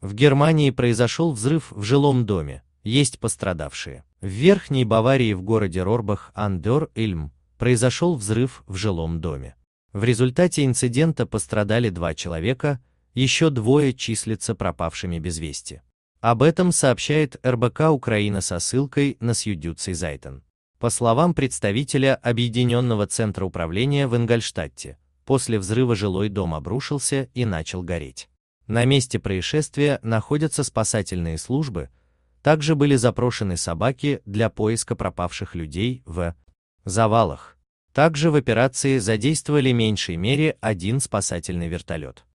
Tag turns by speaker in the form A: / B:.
A: В Германии произошел взрыв в жилом доме, есть пострадавшие. В Верхней Баварии в городе Рорбах Андер Ильм произошел взрыв в жилом доме. В результате инцидента пострадали два человека, еще двое числятся пропавшими без вести. Об этом сообщает РБК Украина со ссылкой на Сьюдюций Зайтен. По словам представителя Объединенного центра управления в Ингольштадте, после взрыва жилой дом обрушился и начал гореть. На месте происшествия находятся спасательные службы, также были запрошены собаки для поиска пропавших людей в завалах. Также в операции задействовали меньшей мере один спасательный вертолет.